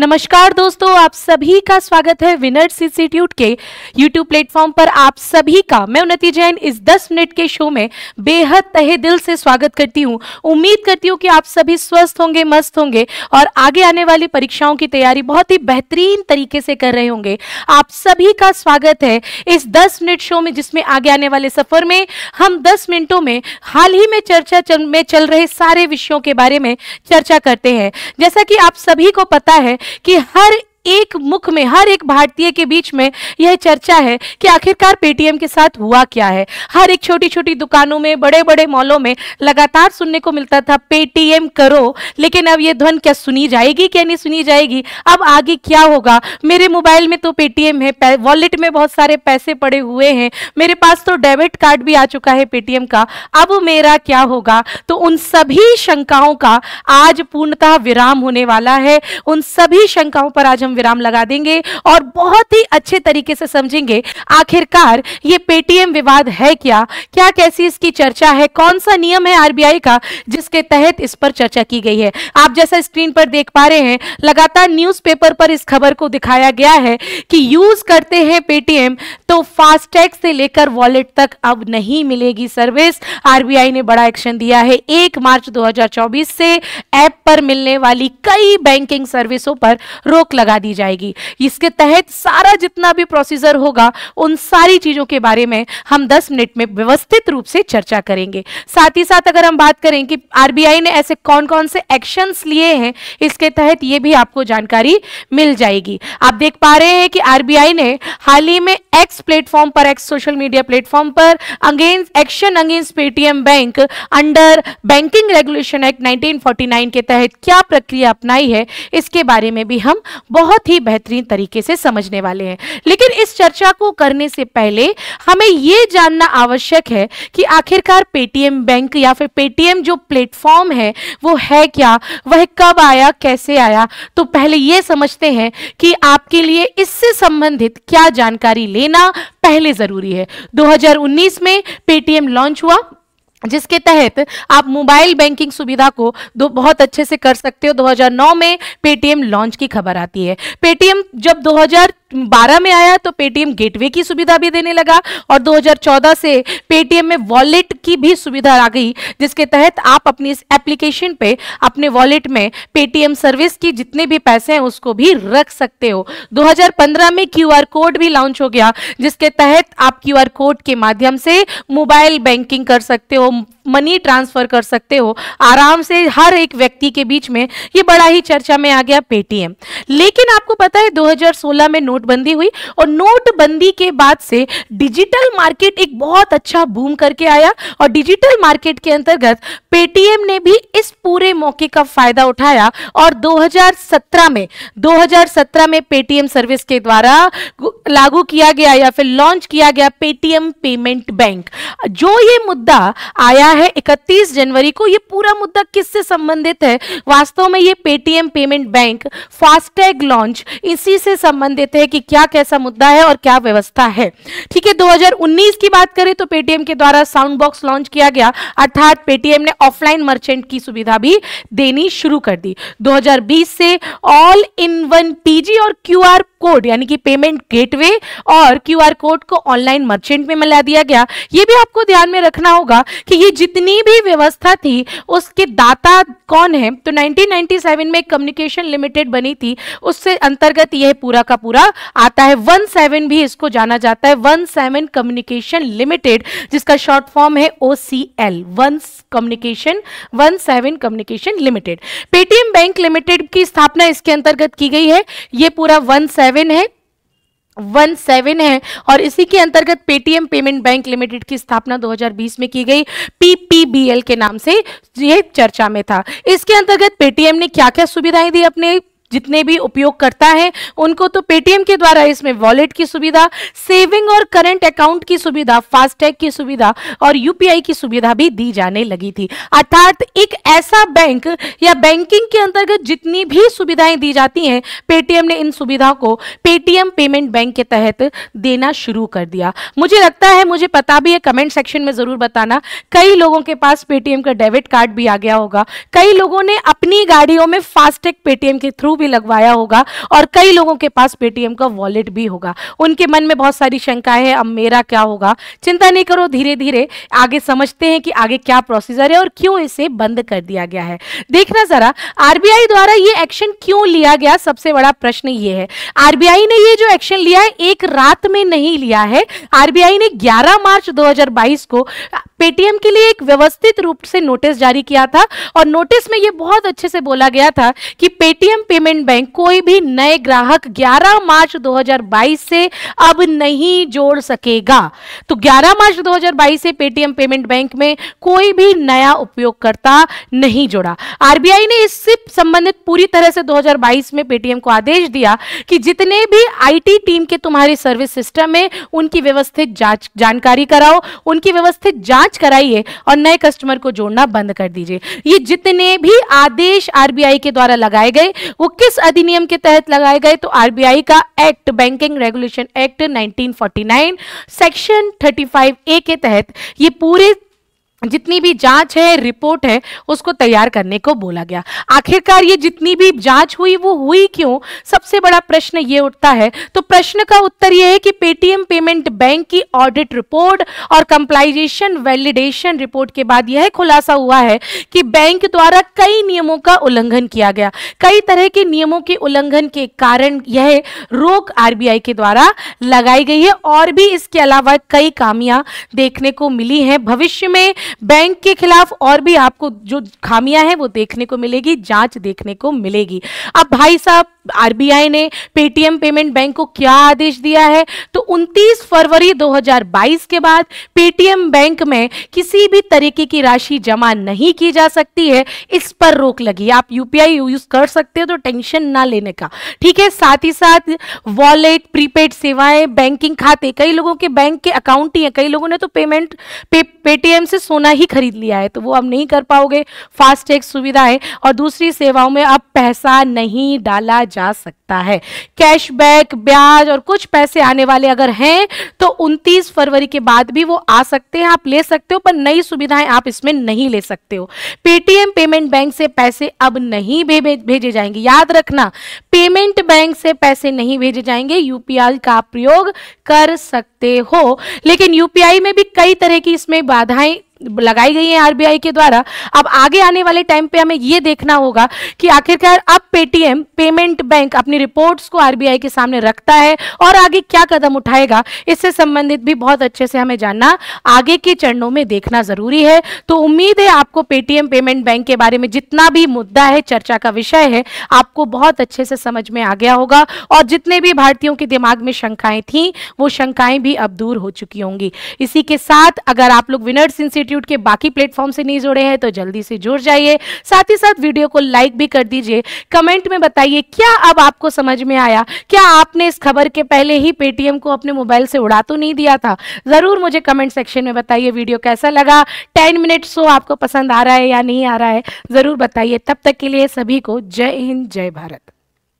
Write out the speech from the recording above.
नमस्कार दोस्तों आप सभी का स्वागत है विनर्स इंस्टीट्यूट के यूट्यूब प्लेटफॉर्म पर आप सभी का मैं उन्नति जैन इस 10 मिनट के शो में बेहद तहे दिल से स्वागत करती हूँ उम्मीद करती हूँ कि आप सभी स्वस्थ होंगे मस्त होंगे और आगे आने वाली परीक्षाओं की तैयारी बहुत ही बेहतरीन तरीके से कर रहे होंगे आप सभी का स्वागत है इस दस मिनट शो में जिसमें आगे आने वाले सफर में हम दस मिनटों में हाल ही में चर्चा में चल रहे सारे विषयों के बारे में चर्चा करते हैं जैसा कि आप सभी को पता है कि हर एक मुख में हर एक भारतीय के बीच में यह चर्चा है कि आखिरकार पेटीएम के साथ हुआ क्या है हर एक छोटी छोटी दुकानों में बड़े बड़े मॉलों में लगातार सुनने को मिलता था पेटीएम करो लेकिन अब यह ध्वन क्या सुनी जाएगी क्या नहीं सुनी जाएगी अब आगे क्या होगा मेरे मोबाइल में तो पेटीएम है वॉलेट में बहुत सारे पैसे पड़े हुए हैं मेरे पास तो डेबिट कार्ड भी आ चुका है पेटीएम का अब मेरा क्या होगा तो उन सभी शंकाओं का आज पूर्णतः विराम होने वाला है उन सभी शंकाओं पर आज हम विराम लगा देंगे और बहुत ही अच्छे तरीके से समझेंगे आखिरकार ये पेटीएम विवाद है क्या क्या कैसी इसकी चर्चा है कौन सा नियम है आरबीआई का जिसके तहत इस पर चर्चा की गई है आप जैसा स्क्रीन पर देख पा रहे हैं लगातार न्यूज पर इस खबर को दिखाया गया है कि यूज करते हैं पेटीएम तो फास्टैग से लेकर वॉलेट तक अब नहीं मिलेगी सर्विस आरबीआई ने बड़ा एक्शन दिया है एक मार्च 2024 से ऐप पर मिलने वाली कई बैंकिंग सर्विसों पर रोक लगा दी दी जाएगी इसके तहत सारा जितना भी प्रोसीजर होगा उन सारी चीज़ों के बारे में हम 10 मिनट में व्यवस्थित रूप से चर्चा करेंगे साथ ही साथ अगर हम बात करें कि आरबीआई ने ऐसे कौन कौन से एक्शन लिए हैं इसके तहत ये भी आपको जानकारी मिल जाएगी आप देख पा रहे हैं कि आरबीआई ने हाल ही में एक्स प्लेटफॉर्म पर एक्स सोशल मीडिया प्लेटफॉर्म पर against action against Paytm bank under banking regulation act 1949 के तहत क्या प्रक्रिया अपनाई है इसके बारे में भी हम बहुत बहुत ही बेहतरीन तरीके से समझने वाले हैं लेकिन इस चर्चा को करने से पहले हमें ये जानना आवश्यक है कि आखिरकार पेटीएम बैंक या फिर पेटीएम जो प्लेटफॉर्म है वो है क्या वह कब आया कैसे आया तो पहले ये समझते हैं कि आपके लिए इससे संबंधित क्या जानकारी लेना पहले ज़रूरी है 2019 में पेटीएम लॉन्च हुआ जिसके तहत आप मोबाइल बैंकिंग सुविधा को दो बहुत अच्छे से कर सकते हो 2009 में पेटीएम लॉन्च की खबर आती है पेटीएम जब 2012 में आया तो पेटीएम गेटवे की सुविधा भी देने लगा और 2014 से पेटीएम में वॉलेट की भी सुविधा आ गई जिसके तहत आप अपनी इस एप्लीकेशन पे अपने वॉलेट में पेटीएम सर्विस की जितने भी पैसे हैं उसको भी रख सकते हो 2015 में क्यूआर कोड भी लॉन्च हो गया जिसके तहत आप क्यूआर कोड के माध्यम से मोबाइल बैंकिंग कर सकते हो मनी ट्रांसफर कर सकते हो आराम से हर एक व्यक्ति के बीच में ये बड़ा ही चर्चा में आ गया पेटीएम लेकिन आपको पता है 2016 में नोटबंदी हुई और नोटबंदी के बाद से डिजिटल मार्केट एक बहुत अच्छा बूम करके आया और डिजिटल मार्केट के अंतर्गत पेटीएम ने भी इस पूरे मौके का फायदा उठाया और 2017 में 2017 में पेटीएम सर्विस के द्वारा लागू किया गया या फिर लॉन्च किया गया पेटीएम पेमेंट बैंक जो ये मुद्दा आया है 31 जनवरी को ये पूरा मुद्दा किससे संबंधित है वास्तव में ये Paytm payment bank FASTag launch इसी से संबंधित है कि क्या कैसा मुद्दा है और क्या व्यवस्था है ठीक है 2019 की बात करें तो पेटीएम के द्वारा साउंड बॉक्स लॉन्च किया गया अर्थात पेटीएम ने ऑफलाइन मर्चेंट की सुविधा भी देनी शुरू कर दी दो से ऑल इन वन पीजी और क्यू कोड यानी कि पेमेंट गेटवे और क्यूआर कोड को ऑनलाइन मर्चेंट में मिला दिया गया ये भी आपको ध्यान में रखना होगा कि ये जितनी भी व्यवस्था थी उसके दाता कौन है तो 1997 में कम्युनिकेशन लिमिटेड बनी थी उससे अंतर्गत यह पूरा का पूरा आता है वन सेवन भी इसको जाना जाता है वन सेवन कम्युनिकेशन लिमिटेड जिसका शॉर्ट फॉर्म है O C L one communication one seven communication limited Paytm bank limited की स्थापना इसके अंतर्गत की गई है यह पूरा वन सेवन है वन सेवन है और इसी के अंतर्गत पेटीएम पेमेंट बैंक लिमिटेड की स्थापना 2020 में की गई पीपीबीएल के नाम से यह चर्चा में था इसके अंतर्गत पेटीएम ने क्या क्या सुविधाएं दी अपने जितने भी उपयोगकर्ता हैं उनको तो पेटीएम के द्वारा इसमें वॉलेट की सुविधा सेविंग और करंट अकाउंट की सुविधा फास्टैग की सुविधा और यूपीआई की सुविधा भी दी जाने लगी थी अर्थात एक ऐसा बैंक या बैंकिंग के अंतर्गत जितनी भी सुविधाएं दी जाती हैं पेटीएम ने इन सुविधाओं को पेटीएम पेमेंट बैंक के तहत देना शुरू कर दिया मुझे लगता है मुझे पता भी है कमेंट सेक्शन में ज़रूर बताना कई लोगों के पास पेटीएम का डेबिट कार्ड भी आ गया होगा कई लोगों ने अपनी गाड़ियों में फास्टैग पेटीएम के थ्रू भी लगवाया होगा और कई लोगों के पास पेटीएम का वॉलेट भी होगा उनके मन में बहुत सारी शंकाएं हैं अब मेरा क्या होगा चिंता नहीं करो धीरे धीरे आगे समझते हैं कि आगे क्या प्रोसीजर है और क्यों इसे बंद कर दिया गया है देखना जरा आरबीआई द्वारा ये एक्शन क्यों लिया गया सबसे बड़ा प्रश्न ये है आरबीआई ने ये जो एक्शन लिया है एक रात में नहीं लिया है आरबीआई ने 11 मार्च 2022 को पेटीएम के लिए एक व्यवस्थित रूप से नोटिस जारी किया था और नोटिस में यह बहुत अच्छे से बोला गया था कि पेटीएम पेमेंट बैंक कोई भी नए ग्राहक 11 मार्च 2022 से अब नहीं जोड़ सकेगा तो 11 मार्च 2022 से पेटीएम पेमेंट बैंक में कोई भी नया उपयोगकर्ता नहीं जोड़ा आरबीआई ने इससे संबंधित पूरी तरह से 2022 में पेटीएम को आदेश दिया कि जितने भी आईटी टीम के तुम्हारे सर्विस सिस्टम है उनकी व्यवस्थित जानकारी कराओ उनकी व्यवस्थित जांच जांच कराइए और नए कस्टमर को जोड़ना बंद कर दीजिए ये जितने भी आदेश आरबीआई के द्वारा लगाए गए वो किस अधिनियम के तहत लगाए गए तो आरबीआई का act banking regulation act 1949 section 35 A के तहत ये पूरे जितनी भी जांच है रिपोर्ट है उसको तैयार करने को बोला गया आखिरकार ये जितनी भी जांच हुई वो हुई क्यों सबसे बड़ा प्रश्न ये उठता है तो प्रश्न का उत्तर ये है कि पेटीएम पेमेंट बैंक की ऑडिट रिपोर्ट और कंप्लाइजेशन वैलिडेशन रिपोर्ट के बाद यह खुलासा हुआ है कि बैंक द्वारा कई नियमों का उल्लंघन किया गया कई तरह के नियमों के उल्लंघन के कारण यह रोक आर के द्वारा लगाई गई है और भी इसके अलावा कई कामियां देखने को मिली है भविष्य में बैंक के खिलाफ और भी आपको जो खामियां हैं वो देखने को मिलेगी जांच देखने को मिलेगी अब भाई साहब आरबीआई ने पेटीएम पेमेंट बैंक को क्या आदेश दिया है तो 29 फरवरी 2022 के बाद पेटीएम बैंक में किसी भी तरीके की राशि जमा नहीं की जा सकती है इस पर रोक लगी आप यूपीआई यूज कर सकते हो तो टेंशन ना लेने का ठीक है साथ ही साथ वॉलेट प्रीपेड सेवाएं बैंकिंग खाते कई लोगों के बैंक के अकाउंट ही है कई लोगों ने तो पेमेंट पे, पेटीएम से सोने सोना ही खरीद लिया है तो वो अब नहीं कर पाओगे फास्टैग सुविधा है और दूसरी सेवाओं में अब पैसा नहीं डाला जा सकता है कैशबैक ब्याज और कुछ पैसे आने वाले अगर हैं तो 29 फरवरी के बाद भी वो आ सकते हैं आप ले सकते हो पर नई सुविधाएं आप इसमें नहीं ले सकते हो पेटीएम पेमेंट बैंक से पैसे अब नहीं भेजे जाएंगे याद रखना पेमेंट बैंक से पैसे नहीं भेजे जाएंगे यूपीआई का प्रयोग कर सकते हो लेकिन यूपीआई में भी कई तरह की इसमें बाधाएं लगाई गई है आरबीआई के द्वारा अब आगे आने वाले टाइम पे हमें यह देखना होगा कि आखिरकार अब पेटीएम पेमेंट बैंक अपनी रिपोर्ट्स को आरबीआई के सामने रखता है और आगे क्या कदम उठाएगा इससे संबंधित भी बहुत अच्छे से हमें जानना आगे के चरणों में देखना जरूरी है तो उम्मीद है आपको पेटीएम पेमेंट बैंक के बारे में जितना भी मुद्दा है चर्चा का विषय है आपको बहुत अच्छे से समझ में आ गया होगा और जितने भी भारतीयों के दिमाग में शंकाएं थी वो शंकाएं भी अब दूर हो चुकी होंगी इसी के साथ अगर आप लोग विनर्स इंस्टीट्यूट इंस्टीट्यूट के बाकी प्लेटफॉर्म से नहीं जुड़े हैं तो जल्दी से जुड़ जाइए साथ ही साथ वीडियो को लाइक भी कर दीजिए कमेंट में बताइए क्या अब आपको समझ में आया क्या आपने इस खबर के पहले ही पेटीएम को अपने मोबाइल से उड़ा तो नहीं दिया था ज़रूर मुझे कमेंट सेक्शन में बताइए वीडियो कैसा लगा टेन मिनट शो आपको पसंद आ रहा है या नहीं आ रहा है ज़रूर बताइए तब तक के लिए सभी को जय हिंद जय भारत